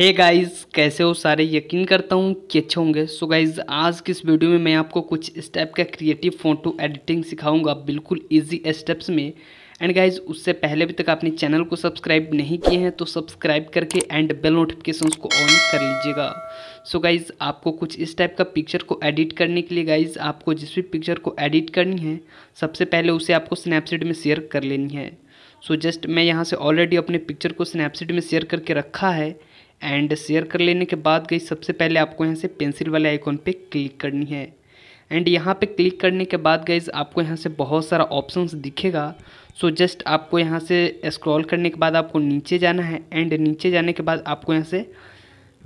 हे hey guys कैसे हो सारे यकीन करता हूँ कि अच्छे होंगे सो so गाइस आज की इस वीडियो में मैं आपको कुछ इस टाइप का क्रिएटिव फ़ोटो एडिटिंग सिखाऊंगा बिल्कुल इजी स्टेप्स में एंड गाइज उससे पहले भी तक आपने चैनल को सब्सक्राइब नहीं किए हैं तो सब्सक्राइब करके एंड बेल नोटिफिकेशन को ऑन कर लीजिएगा सो गाइज आपको कुछ इस टाइप का पिक्चर को एडिट करने के लिए गाइज आपको जिस भी पिक्चर को एडिट करनी है सबसे पहले उसे आपको स्नैपसीड में शेयर कर लेनी है सो so जस्ट मैं यहाँ से ऑलरेडी अपने पिक्चर को स्नैपसीड में शेयर करके रखा है एंड शेयर कर लेने के बाद गई सबसे पहले आपको यहाँ से पेंसिल वाले आइकॉन पे क्लिक करनी है एंड यहाँ पे क्लिक करने के बाद गई आपको यहाँ से बहुत सारा ऑप्शंस दिखेगा सो so जस्ट आपको यहाँ से स्क्रॉल करने के बाद आपको नीचे जाना है एंड नीचे जाने के बाद आपको यहाँ से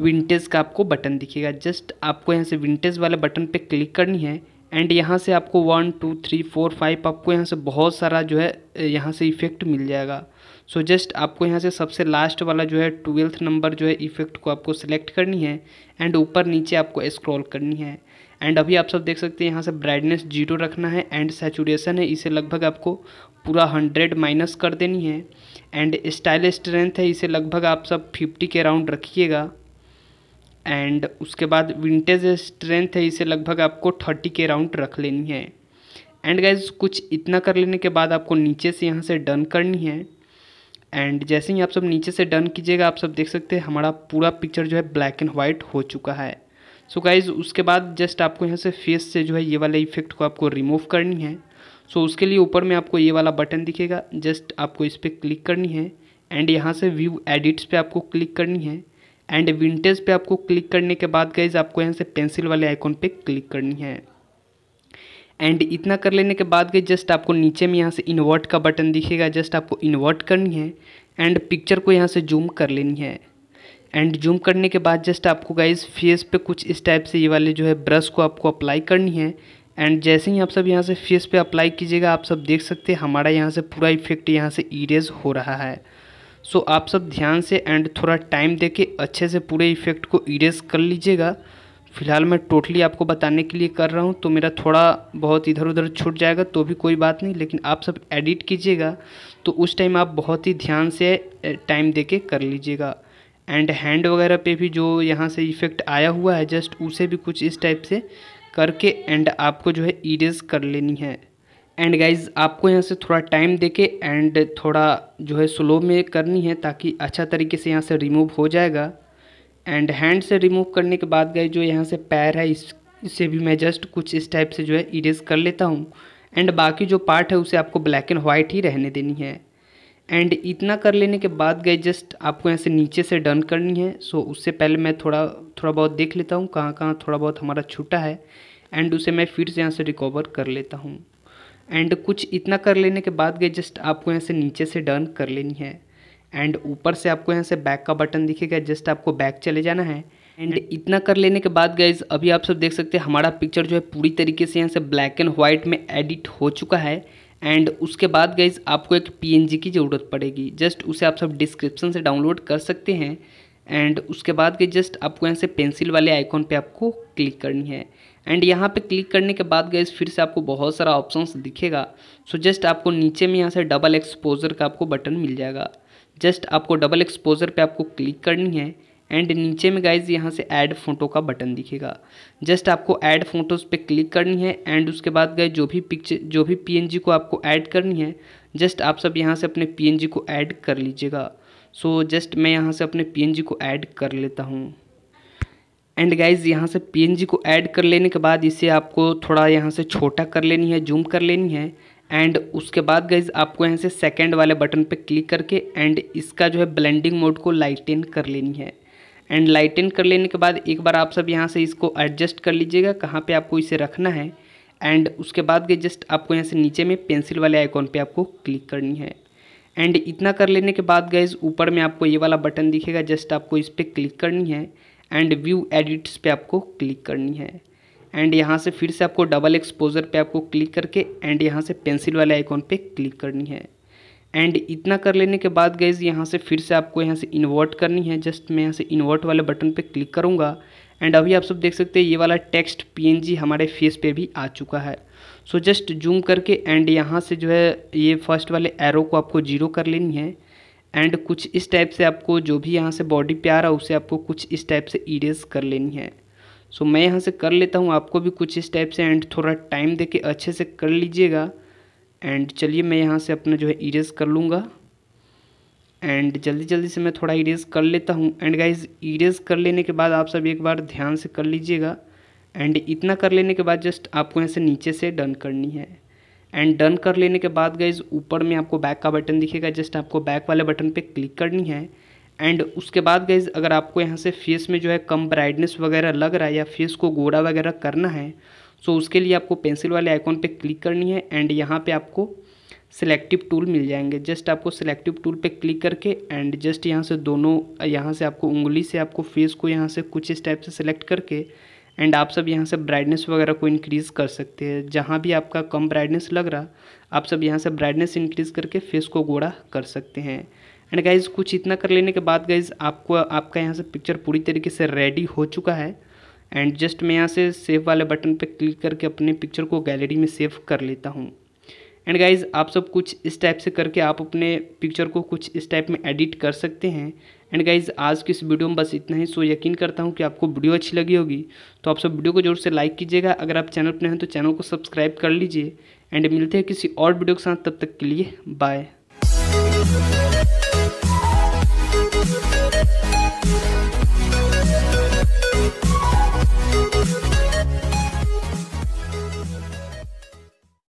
विंटेज का आपको बटन दिखेगा जस्ट आपको यहाँ से विंटेज वाले बटन पे क्लिक करनी है एंड यहाँ से आपको one two three four five आपको यहाँ से बहुत सारा जो है यहाँ से इफ़ेक्ट मिल जाएगा सो so जस्ट आपको यहाँ से सबसे लास्ट वाला जो है ट्वेल्थ नंबर जो है इफ़ेक्ट को आपको सेलेक्ट करनी है एंड ऊपर नीचे आपको स्क्रॉल करनी है एंड अभी आप सब देख सकते हैं यहाँ से ब्राइटनेस जीरो रखना है एंड सेचुरेशन है इसे लगभग आपको पूरा हंड्रेड माइनस कर देनी है एंड स्टाइल स्ट्रेंथ है इसे लगभग आप सब फिफ्टी के अराउंड रखिएगा एंड उसके बाद विंटेज स्ट्रेंथ है इसे लगभग आपको थर्टी के राउंड रख लेनी है एंड गाइज कुछ इतना कर लेने के बाद आपको नीचे से यहाँ से डन करनी है एंड जैसे ही आप सब नीचे से डन कीजिएगा आप सब देख सकते हैं हमारा पूरा पिक्चर जो है ब्लैक एंड वाइट हो चुका है सो so गाइज उसके बाद जस्ट आपको यहाँ से फेस से जो है ये वाला इफेक्ट को आपको रिमूव करनी है सो so उसके लिए ऊपर में आपको ये वाला बटन दिखेगा जस्ट आपको इस पर क्लिक करनी है एंड यहाँ से व्यू एडिट्स पे आपको क्लिक करनी है एंड विंटेज पे आपको क्लिक करने के बाद गाइज आपको यहाँ से पेंसिल वाले आइकॉन पे क्लिक करनी है एंड इतना कर लेने के बाद गई जस्ट आपको नीचे में यहाँ से इन्वर्ट का बटन दिखेगा जस्ट आपको इन्वर्ट करनी है एंड पिक्चर को यहाँ से जूम कर लेनी है एंड जूम करने के बाद जस्ट आपको गाइज फेस पे कुछ इस टाइप से ये वाले जो है ब्रश को आपको अप्लाई करनी है एंड जैसे ही आप सब यहाँ से फेस पे अप्लाई कीजिएगा आप सब देख सकते हैं हमारा यहाँ से पूरा इफेक्ट यहाँ से इरेज हो रहा है सो आप सब ध्यान से एंड थोड़ा टाइम दे के अच्छे से पूरे इफेक्ट को इरेज कर लीजिएगा फिलहाल मैं टोटली आपको बताने के लिए कर रहा हूँ तो मेरा थोड़ा बहुत इधर उधर छूट जाएगा तो भी कोई बात नहीं लेकिन आप सब एडिट कीजिएगा तो उस टाइम आप बहुत ही ध्यान से टाइम दे के कर लीजिएगा एंड हैंड वगैरह पे भी जो यहाँ से इफ़ेक्ट आया हुआ है जस्ट उसे भी कुछ इस टाइप से करके एंड आपको जो है इरेज कर लेनी है एंड गाइज आपको यहाँ से थोड़ा टाइम देके एंड थोड़ा जो है स्लो में करनी है ताकि अच्छा तरीके से यहाँ से रिमूव हो जाएगा एंड हैंड से रिमूव करने के बाद गए जो यहाँ से पैर है इस इसे भी मैं जस्ट कुछ इस टाइप से जो है इरेज कर लेता हूँ एंड बाकी जो पार्ट है उसे आपको ब्लैक एंड वाइट ही रहने देनी है एंड इतना कर लेने के बाद गए जस्ट आपको यहाँ से नीचे से डन करनी है सो so, उससे पहले मैं थोड़ा थोड़ा बहुत देख लेता हूँ कहाँ कहाँ थोड़ा बहुत हमारा छूटा है एंड उसे मैं फिर से यहाँ से रिकवर कर लेता हूँ एंड कुछ इतना कर लेने के बाद गए जस्ट आपको यहाँ से नीचे से डन कर लेनी है एंड ऊपर से आपको यहाँ से बैक का बटन दिखेगा जस्ट आपको बैक चले जाना है एंड इतना कर लेने के बाद गाइज अभी आप सब देख सकते हैं हमारा पिक्चर जो है पूरी तरीके से यहाँ से ब्लैक एंड वाइट में एडिट हो चुका है एंड उसके बाद गाइज आपको एक पीएनजी की ज़रूरत पड़ेगी जस्ट उसे आप सब डिस्क्रिप्शन से डाउनलोड कर सकते हैं एंड उसके बाद के जस्ट आपको यहाँ से पेंसिल वाले आइकॉन पे आपको क्लिक करनी है एंड यहाँ पे क्लिक करने के बाद गए फिर से आपको बहुत सारा ऑप्शंस दिखेगा सो जस्ट आपको नीचे में यहाँ से डबल एक्सपोजर का आपको बटन मिल जाएगा जस्ट आपको डबल एक्सपोजर पे आपको क्लिक करनी है एंड नीचे में गाइज यहाँ से ऐड फोटो का बटन दिखेगा जस्ट आपको ऐड फोटोज़ पे क्लिक करनी है एंड उसके बाद गए जो भी पिक्चर जो भी पीएनजी को आपको ऐड करनी है जस्ट आप सब यहाँ से अपने पीएनजी को ऐड कर लीजिएगा सो so, जस्ट मैं यहाँ से अपने पी को ऐड कर लेता हूँ एंड गाइज यहाँ से पी को ऐड कर लेने के बाद इसे आपको थोड़ा यहाँ से छोटा कर लेनी है जूम कर लेनी है एंड उसके बाद गाइज आपको यहाँ से सेकेंड वाले बटन पर क्लिक करके एंड इसका जो है ब्लेंडिंग मोड को लाइटेन कर लेनी है एंड लाइटेन कर लेने के बाद एक बार आप सब यहाँ से इसको एडजस्ट कर लीजिएगा कहाँ पे आपको इसे रखना है एंड उसके बाद गए जस्ट आपको यहाँ से नीचे में पेंसिल वाले आइकॉन पे आपको क्लिक करनी है एंड इतना कर लेने के बाद गैस ऊपर में आपको ये वाला बटन दिखेगा जस्ट आपको इस पर क्लिक करनी है एंड व्यू एडिट्स पे आपको क्लिक करनी है एंड यहाँ से फिर से आपको डबल एक्सपोजर पे आपको क्लिक करके एंड यहाँ से पेंसिल वाले आइकॉन पे क्लिक करनी है एंड इतना कर लेने के बाद गैज़ यहाँ से फिर से आपको यहाँ से इन्वर्ट करनी है जस्ट मैं यहाँ से इन्वर्ट वाले बटन पे क्लिक करूँगा एंड अभी आप सब देख सकते हैं ये वाला टेक्स्ट पीएनजी हमारे फेस पे भी आ चुका है सो जस्ट जूम करके एंड यहाँ से जो है ये फर्स्ट वाले एरो को आपको जीरो कर लेनी है एंड कुछ इस टाइप से आपको जो भी यहाँ से बॉडी पे आ रहा है उसे आपको कुछ इस टाइप से इरेज कर लेनी है सो मैं यहाँ से कर लेता हूँ आपको भी कुछ इस टाइप से एंड थोड़ा टाइम दे के अच्छे से कर लीजिएगा एंड चलिए मैं यहाँ से अपना जो है इरेज कर लूँगा एंड जल्दी जल्दी से मैं थोड़ा इरेज कर लेता हूँ एंड गाइज इरेज कर लेने के बाद आप सब एक बार ध्यान से कर लीजिएगा एंड इतना कर लेने के बाद जस्ट आपको यहाँ से नीचे से डन करनी है एंड डन कर लेने के बाद गाइज ऊपर में आपको बैक का बटन दिखेगा जस्ट आपको बैक वाले बटन पर क्लिक करनी है एंड उसके बाद गाइज अगर आपको यहाँ से फेस में जो है कम ब्राइटनेस वगैरह लग रहा है या फेस को गोरा वगैरह करना है सो उसके लिए आपको पेंसिल वाले आइकॉन पे क्लिक करनी है एंड यहाँ पे आपको सिलेक्टिव टूल मिल जाएंगे जस्ट आपको सिलेक्टिव टूल पे क्लिक करके एंड जस्ट यहाँ से दोनों यहाँ से आपको उंगली से आपको फेस को यहाँ से कुछ इस टाइप से सिलेक्ट करके एंड आप सब यहाँ से ब्राइटनेस वगैरह को इंक्रीज़ कर सकते हैं जहाँ भी आपका कम ब्राइटनेस लग रहा आप सब यहाँ से ब्राइटनेस इंक्रीज़ करके फेस को गोड़ा कर सकते हैं एंड गाइज़ कुछ इतना कर लेने के बाद गाइज़ आपको आपका यहाँ से पिक्चर पूरी तरीके से रेडी हो चुका है एंड जस्ट मैं यहाँ से सेव वाले बटन पर क्लिक करके अपने पिक्चर को गैलरी में सेव कर लेता हूँ एंड गाइज आप सब कुछ इस टाइप से करके आप अपने पिक्चर को कुछ इस टाइप में एडिट कर सकते हैं एंड गाइज आज की इस वीडियो में बस इतना ही सो यकीन करता हूँ कि आपको वीडियो अच्छी लगी होगी तो आप सब वीडियो को जरूर से लाइक कीजिएगा अगर आप चैनल पर हैं तो चैनल को सब्सक्राइब कर लीजिए एंड मिलते हैं किसी और वीडियो के साथ तब तक के लिए बाय